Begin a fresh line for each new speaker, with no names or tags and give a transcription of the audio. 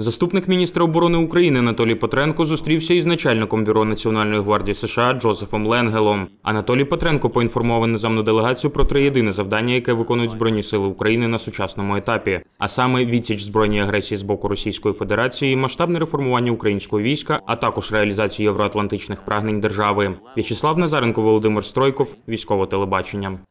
Заступник міністра оборони України Анатолій Петренко зустрівся із начальником бюро національної гвардії США Джозефом Ленгелом. Анатолій Петренко поінформував незамну делегацію про три єдине завдання, яке виконують збройні сили України на сучасному етапі, а саме відсіч збройної агресії з боку Російської Федерації, масштабне реформування українського війська, а також реалізацію євроатлантичних прагнень держави. В'ячеслав Назаренко, Володимир Стройков, військове телебачення.